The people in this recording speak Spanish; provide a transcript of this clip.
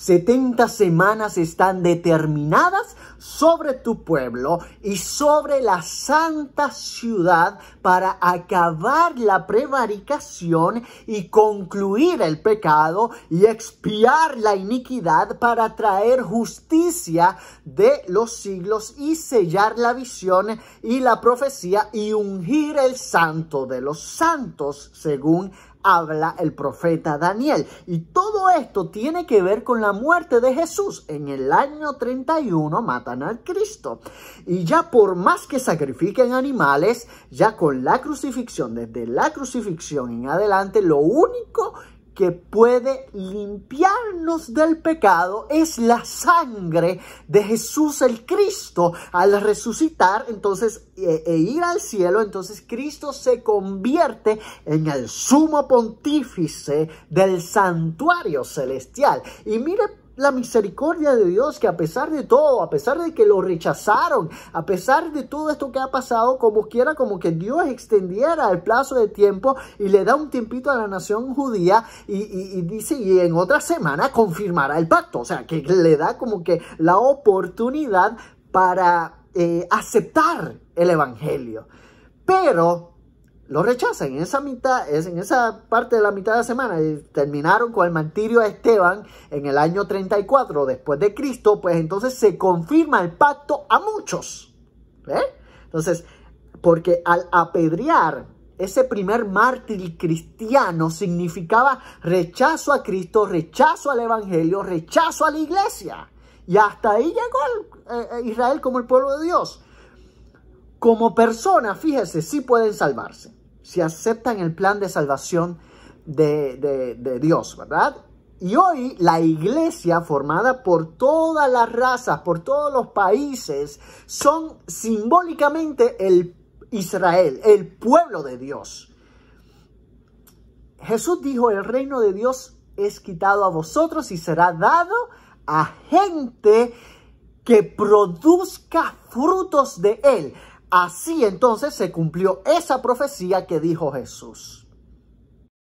70 semanas están determinadas sobre tu pueblo y sobre la santa ciudad para acabar la prevaricación y concluir el pecado y expiar la iniquidad para traer justicia de los siglos y sellar la visión y la profecía y ungir el santo de los santos según habla el profeta Daniel. Y todo esto tiene que ver con la muerte de Jesús. En el año 31 matan al Cristo. Y ya por más que sacrifiquen animales, ya con la crucifixión, desde la crucifixión en adelante, lo único que puede limpiarnos del pecado es la sangre de Jesús el Cristo. Al resucitar, entonces, e, e ir al cielo, entonces Cristo se convierte en el sumo pontífice del santuario celestial. Y mire la misericordia de Dios que a pesar de todo, a pesar de que lo rechazaron, a pesar de todo esto que ha pasado, como quiera, como que Dios extendiera el plazo de tiempo y le da un tiempito a la nación judía y, dice, y en otra semana confirmará el pacto, o sea, que le da como que la oportunidad para eh, aceptar el Evangelio. Pero lo rechazan. En esa mitad, es en esa parte de la mitad de la semana, y eh, terminaron con el martirio de Esteban en el año 34 después de Cristo, pues entonces se confirma el pacto a muchos. ¿eh? Entonces, porque al apedrear ese primer mártir cristiano significaba rechazo a Cristo, rechazo al Evangelio, rechazo a la iglesia. Y hasta ahí llegó eh, Israel como el pueblo de Dios como personas, fíjese, sí pueden salvarse si aceptan el plan de salvación de, Dios, ¿verdad? Y hoy la iglesia formada por todas las razas, por todos los países, son simbólicamente el Israel, el pueblo de Dios. Jesús dijo, el reino de Dios es quitado a vosotros y será dado a gente que produzca frutos de él. Así entonces se cumplió esa profecía que dijo Jesús.